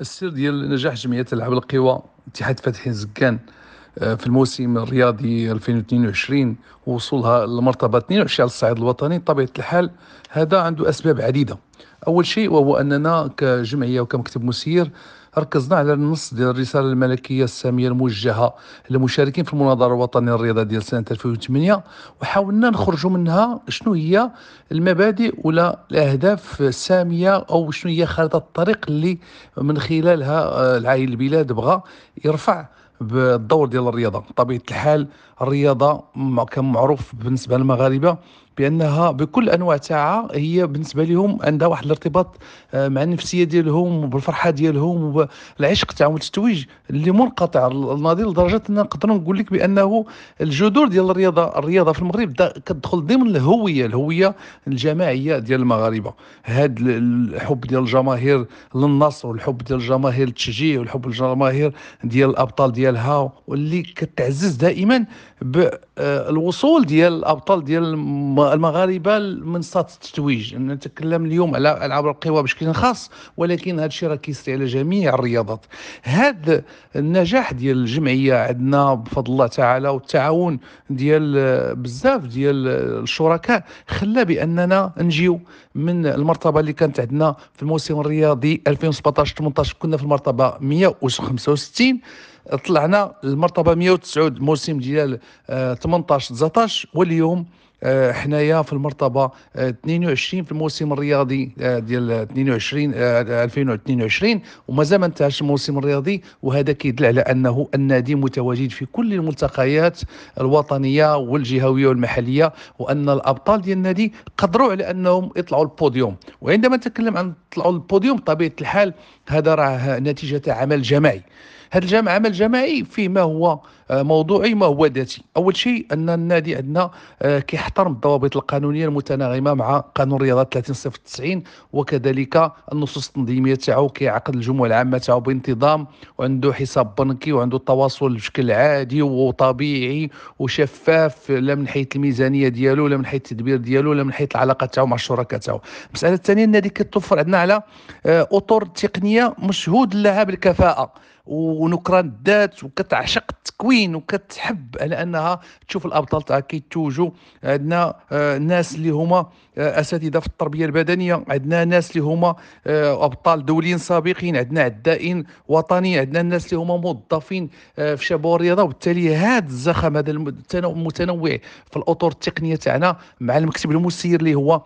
السر ديال نجاح جمعيه العاب القوى اتحاد فاتحين زكان آه، في الموسم الرياضي 2022 ووصولها للمرتبه 22 على الصعيد الوطني بطبيعه الحال هذا عنده اسباب عديده اول شيء وهو اننا كجمعيه وكمكتب مسير ركزنا على النص ديال الرساله الملكيه الساميه الموجهه للمشاركين في المناظره الوطنيه الرياضه ديال سنه 2008 وحاولنا نخرجوا منها شنو هي المبادئ ولا الاهداف الساميه او شنو هي خارطه الطريق اللي من خلالها آه، العايل البلاد بغى يرفع بالدور ديال الرياضه بطبيعه الحال الرياضه كان معروف بالنسبه للمغاربه بانها بكل انواع تاعها هي بالنسبه لهم عندها واحد الارتباط آه، مع النفسيه ديالهم وبالفرحه ديالهم وبالعشق تاعهم التتويج اللي منقطع النظير لدرجه ان نقدر نقول لك بانه الجذور ديال الرياضه الرياضه في المغرب كتدخل ضمن الهويه الهويه الجماعيه ديال المغاربه هذا الحب ديال الجماهير للنصر والحب ديال الجماهير للتشجيع والحب الجماهير ديال الابطال ديالها واللي كتعزز دائما بالوصول آه، ديال الابطال ديال المغاربه منصات التتويج نتكلم اليوم على العاب القوى بشكل خاص ولكن هذا الشيء راه كيسري على جميع الرياضات هذا النجاح ديال الجمعيه عندنا بفضل الله تعالى والتعاون ديال بزاف ديال الشركاء خلى باننا نجيو من المرتبه اللي كانت عندنا في الموسم الرياضي 2017 18 كنا في المرتبه 165 طلعنا المرتبه 109 موسم ديال 18 آه، 19 واليوم آه، حنايا في المرتبه 22 آه، في الموسم الرياضي آه، ديال 22 2022 ومازال ما انتهاش الموسم الرياضي وهذا كيدل على انه النادي متواجد في كل الملتقيات الوطنيه والجهويه والمحليه وان الابطال ديال النادي قدروا على انهم يطلعوا البوديوم وعندما نتكلم عن طلعوا البوديوم بطبيعه الحال هذا راه نتيجه عمل جماعي هذا العمل الجماعي فيما هو آه، موضوعي ما هو ذاتي اول شيء ان النادي عندنا آه، كيحترم الضوابط القانونيه المتناغمه مع قانون الرياضه 30 90 وكذلك النصوص التنظيميه تاعو كيعقد الجمعه العامه تاعو بانتظام وعنده حساب بنكي وعنده التواصل بشكل عادي وطبيعي وشفاف لا من حيث الميزانيه ديالو لا من حيث التدبير ديالو لا من حيث العلاقه تاعو مع الشركاء تاعو المساله الثانيه النادي كيتوفر عندنا على آه، اطر تقنيه مشهود لها بالكفاءه ونكران الذات وكتعشق التكوين كتبين وكتحب على انها تشوف الابطال تاعها كيتوجوا عندنا آه، ناس اللي هما آه، اساتذه في التربيه البدنيه عندنا ناس اللي هما آه، ابطال دوليين سابقين عندنا عدائين وطنيين عندنا الناس اللي هما موظفين آه، في شباب الرياضه وبالتالي هذا الزخم هذا المتنوع في الاطر التقنيه تاعنا مع المكتب المسير اللي هو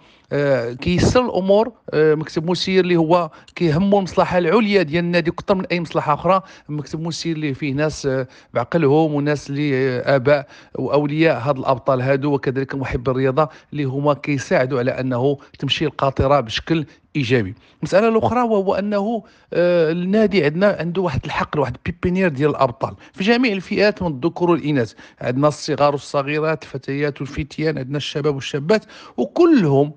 كيسر الامور مكتب مسير اللي هو كيهمو المصلحه العليا ديال النادي اكثر من اي مصلحه اخرى مكتب مسير اللي فيه ناس بعقلهم وناس اللي اباء واولياء هاد الابطال هادو وكذلك محب الرياضه اللي هما كيساعدوا على انه تمشي القاطره بشكل ايجابي المساله الاخرى وهو انه آه، النادي عندنا عنده واحد الحق واحد بيبينير ديال الابطال في جميع الفئات من الذكور والاناث عندنا الصغار والصغيرات الفتيات والفتيان عندنا الشباب والشابات وكلهم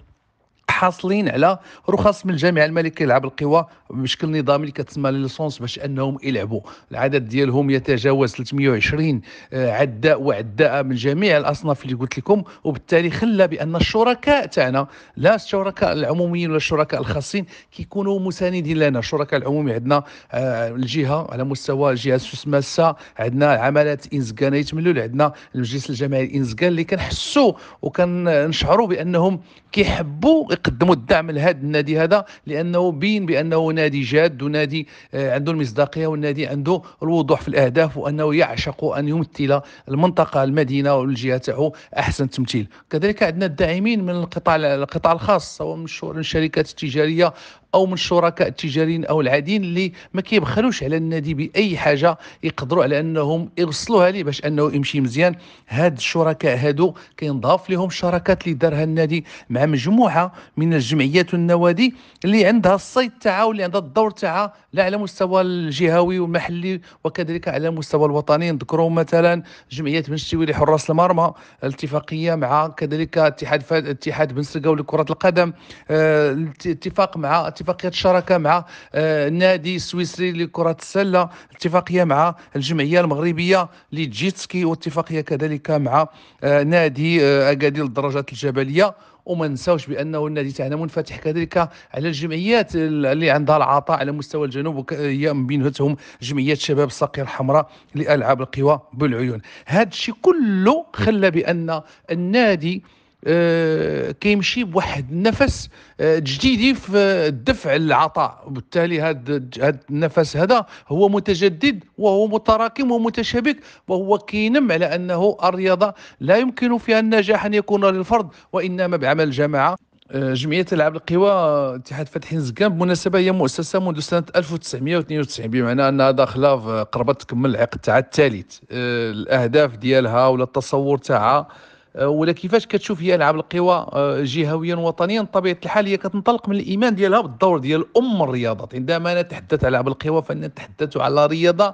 حاصلين على رخص من الجامعه الملكيه لعب القوى بشكل نظامي اللي كتسمى ليسونس باش انهم يلعبوا العدد ديالهم يتجاوز 320 عداء وعداء من جميع الاصناف اللي قلت لكم وبالتالي خلى بان الشركاء تاعنا لا الشركاء العموميين ولا الشركاء الخاصين كيكونوا مساندين لنا الشركاء العمومي عندنا آه، الجهه على مستوى الجهه ماسه عندنا عملات انزكان يتملوا عندنا المجلس الجماعي الانزكان اللي كنحسوا وكنشعروا بانهم كيحبوا يقدموا الدعم لهذا النادي هذا لانه بين بانه نادي جاد ونادي آه، عنده المصداقيه والنادي عنده الوضوح في الاهداف وانه يعشق ان يمثل المنطقه المدينه والجهه تاعو احسن تمثيل كذلك عندنا الداعمين من القطاع القطاع الخاص سواء من الشركات التجاريه او من الشركاء التجاريين او العاديين اللي ما كيبخلوش على النادي باي حاجه يقدروا على انهم يوصلوها ليه باش انه يمشي مزيان هاد الشركاء هادو كينضاف لهم الشراكات اللي دارها النادي مع مجموعه من الجمعيات والنوادي اللي عندها الصيت تاعها واللي عندها الدور تاعها لا على مستوى الجهوي والمحلي وكذلك على المستوى الوطني نذكروا مثلا جمعيه بن شتوي لحراس المرمى الاتفاقيه مع كذلك اتحاد اتحاد بن سرقاو لكره القدم اه اتفاق مع اتفاق اتفاقيه شراكه مع آه، النادي السويسري لكره السله اتفاقيه مع الجمعيه المغربيه لجيتسكي واتفاقيه كذلك مع آه، نادي آه، اكادير الدرجات الجبليه وما نساوش بانه النادي تاعنا منفتح كذلك على الجمعيات اللي عندها العطاء على مستوى الجنوب من بينهم جمعيه شباب الساقيه الحمراء لالعاب القوى بالعيون هذا الشيء كله خلى بان النادي آه، كيمشي بواحد النفس تجديدي آه، في الدفع العطاء وبالتالي هذا النفس هذا هو متجدد وهو متراكم ومتشابك وهو كينم على انه الرياضه لا يمكن فيها النجاح ان يكون للفرد وانما بعمل جماعه آه، جمعية ألعاب القوى اتحاد فاتحين زكام بالمناسبة هي مؤسسة منذ سنة 1992 بمعنى أنها داخلة قربت تكمل العقد تاعها الثالث الأهداف ديالها ولا التصور تاعها آه، ولا كيفاش كتشوف هي العاب القوى آه، جهويا وطنيا بطبيعه الحال هي كتنطلق من الايمان ديالها بالدور ديال ام الرياضات عندما نتحدث عن العاب القوى فنتحدث على رياضه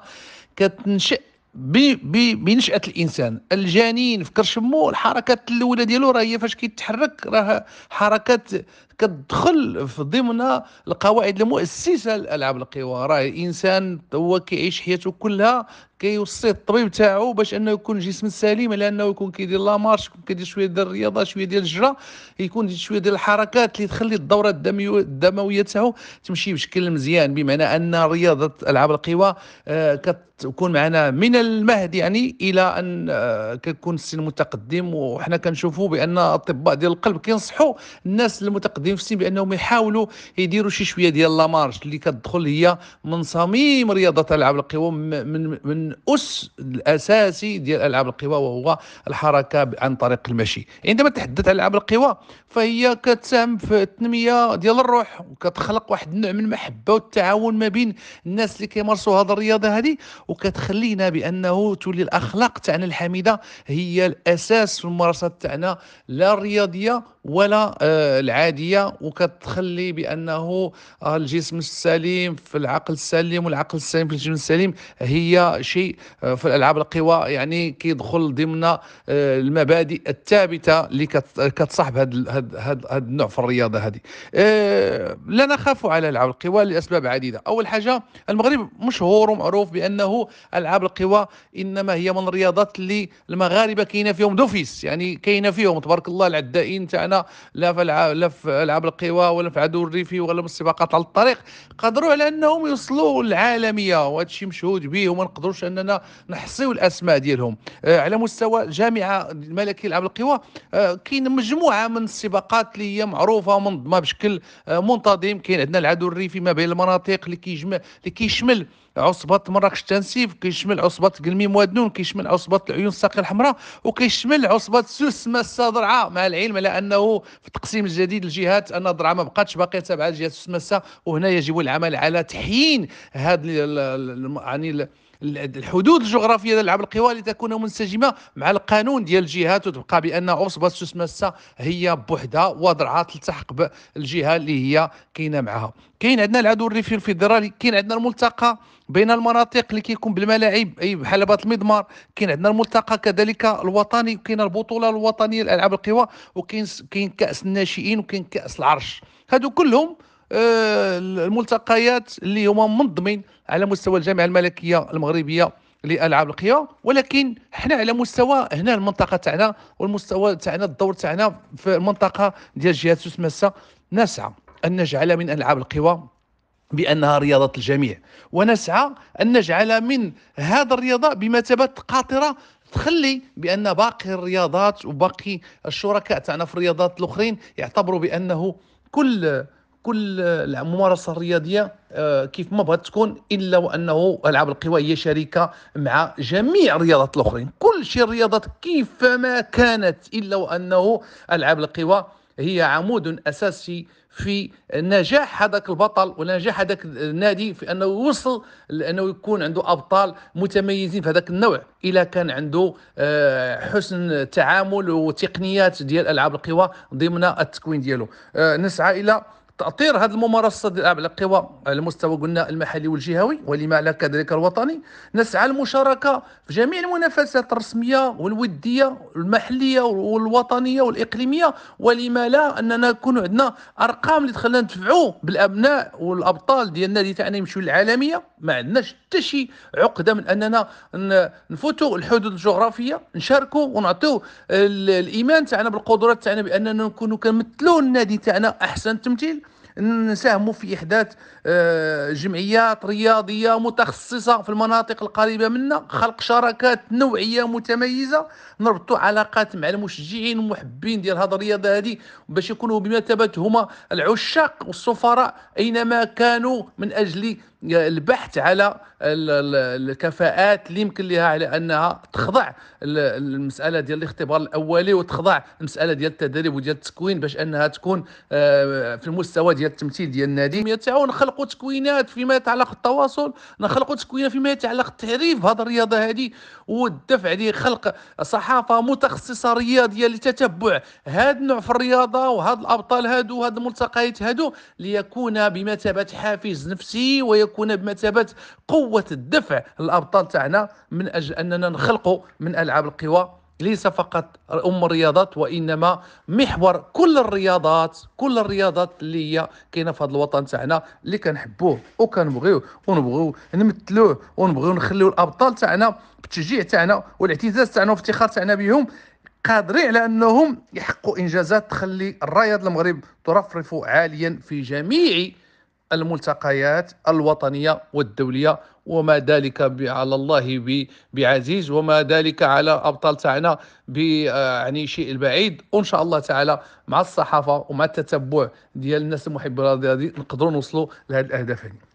كتنشئ بنشأة الإنسان الجنين في كرشمو الحركات الأولى ديالو راه هي فاش كيتحرك راه حركات كتدخل في ضمن القواعد المؤسسة لألعاب القوى راه الإنسان هو كيعيش حياته كلها كيوصي الطبيب تاعو باش انه يكون جسم سليم على انه يكون كيدير لا مارش كيدير شويه ديال الرياضه شويه ديال الجره يكون شويه ديال الحركات اللي تخلي الدوره الدمويه تاعو تمشي بشكل مزيان بمعنى ان رياضه العاب القوى آه كتكون معنا من المهد يعني الى ان آه، كيكون السن متقدم وحنا كنشوفوا بان اطباء ديال القلب كينصحوا الناس المتقدمين في السن بانهم يحاولوا يديروا شي شويه ديال لا مارش اللي كتدخل هي من صميم رياضه العاب القوى من من من أس الأساسي ديال ألعاب القوى وهو الحركة عن طريق المشي عندما تحدث عن ألعاب القوى فهي كتساهم في التنمية ديال الروح وكتخلق واحد النوع من المحبة والتعاون ما بين الناس اللي كيمارسوا هذه الرياضة هذه وكتخلينا بأنه تولي الأخلاق تاعنا الحميدة هي الأساس في الممارسة تاعنا لا الرياضية ولا آه، العادية وكتخلي بأنه آه، الجسم السليم في العقل السليم والعقل السليم في الجسم السليم هي شيء الحقيقي آه، في الالعاب القوى يعني كيدخل ضمن آه، المبادئ الثابته اللي كتصاحب هذا النوع في الرياضه هذه آه، لا نخاف على العاب القوى لاسباب عديده اول حاجه المغرب مشهور ومعروف بانه العاب القوى انما هي من الرياضات اللي المغاربه كاينه فيهم دوفيس يعني كاينه فيهم تبارك الله العدائين تاعنا لا في لا في العاب القوى ولا في عدو الريفي ولا في السباقات على الطريق قدروا على انهم يوصلوا العالميه وهذا الشيء مشهود به وما نقدروش اننا نحصيو الاسماء ديالهم آه، على مستوى الجامعه الملكيه لعب القوى آه، كاين مجموعه من السباقات اللي هي معروفه ومنظمه بشكل آه، منتظم كاين عندنا العدو الريفي ما بين المناطق اللي كيجمع اللي كيشمل عصبة مراكش تنسيف كيشمل عصبة قلميم وادنون كيشمل عصبة العيون الساقية الحمراء وكيشمل عصبة سوس ماسة درعا مع العلم على انه في التقسيم الجديد الجهات ان درعا ما بقاتش باقيه تابعه لجهه سوس ماسة وهنا يجب العمل على تحيين هذا يعني الحدود الجغرافيه للعب القوى لتكون منسجمه مع القانون ديال الجهات وتبقى بان عصبه سوسماسه هي بوحدها وضعها تلتحق بالجهه اللي هي كاينه معها كاين عندنا العدو الريفي الفيدرالي كاين عندنا الملتقى بين المناطق اللي كيكون بالملاعب اي بحلبات المضمار كاين عندنا الملتقى كذلك الوطني وكاين البطوله الوطنيه لالعاب القوى وكاين كاين كاس الناشئين وكاين كاس العرش هادو كلهم آه، الملتقيات اللي هما منظمين على مستوى الجامعه الملكيه المغربيه لالعاب القيا ولكن حنا على مستوى هنا المنطقه تاعنا والمستوى تاعنا الدور تاعنا في المنطقه ديال جهه سوس ماسة نسعى ان نجعل من العاب القوى بانها رياضه الجميع ونسعى ان نجعل من هذا الرياضه بمثابه قاطره تخلي بان باقي الرياضات وباقي الشركاء تاعنا في الرياضات الاخرين يعتبروا بانه كل كل الممارسه الرياضيه آه، كيف ما بغات تكون الا وانه العاب القوى هي شريكه مع جميع الرياضات الاخرين كل شيء الرياضات كيف ما كانت الا وانه العاب القوى هي عمود اساسي في نجاح هذاك البطل ونجاح هذاك النادي في انه يوصل لانه يكون عنده ابطال متميزين في هذاك النوع الا كان عنده آه، حسن تعامل وتقنيات ديال العاب القوى ضمن التكوين ديالو آه، نسعى الى تأطير هذه الممارسه على القوى على المستوى قلنا المحلي والجهوي ولما لا كذلك الوطني نسعى للمشاركة في جميع المنافسات الرسمية والودية المحلية والوطنية والإقليمية ولما لا أننا نكون عندنا أرقام اللي تخلينا ندفعوا بالأبناء والأبطال ديالنا اللي تاعنا يمشيو للعالمية ما عندناش حتى شي عقدة من أننا نفوتوا الحدود الجغرافية نشاركوا ونعطيو الإيمان تاعنا بالقدرات تاعنا بأننا نكونوا كنمثلوا النادي تاعنا أحسن تمثيل نساهموا في احداث آه، جمعيات رياضيه متخصصه في المناطق القريبه منا خلق شراكات نوعيه متميزه نربطوا علاقات مع المشجعين المحبين ديال هذه الرياضه هذه باش يكونوا بمثابه هما العشاق والسفراء اينما كانوا من اجل البحث على الكفاءات اللي يمكن لها على انها تخضع المساله ديال الاختبار الاولي وتخضع المساله ديال التدريب وديال التكوين باش انها تكون آه، في المستوى ديال التمثيل ديال النادي تاعو نخلقوا تكوينات فيما يتعلق التواصل نخلقوا تكوينات فيما يتعلق التعريف بهذه الرياضه هذه والدفع لخلق صحافه متخصصه رياضيه لتتبع هذا النوع في الرياضه وهذا الابطال هادو وهذا الملتقيات هادو ليكون بمثابه حافز نفسي ويكون يكون بمثابه قوه الدفع الابطال تاعنا من اجل اننا نخلقوا من العاب القوى ليس فقط ام الرياضات وانما محور كل الرياضات كل الرياضات اللي هي كاينه في هذا الوطن تاعنا اللي كنحبوه وكنبغيوه ونبغيو نمثلوه ونبغيو نخليو الابطال تاعنا بالتشجيع تاعنا والاعتزاز تاعنا والافتخار تاعنا بهم قادرين على انهم يحققوا انجازات تخلي الرياض المغرب ترفرف عاليا في جميع الملتقيات الوطنية والدولية وما ذلك على الله بعزيز وما ذلك على أبطال تاعنا يعني شيء البعيد وإن شاء الله تعالى مع الصحافة ومع التتبع ديال الناس المحبة نقدروا نوصلوا لهذه الأهداف هذه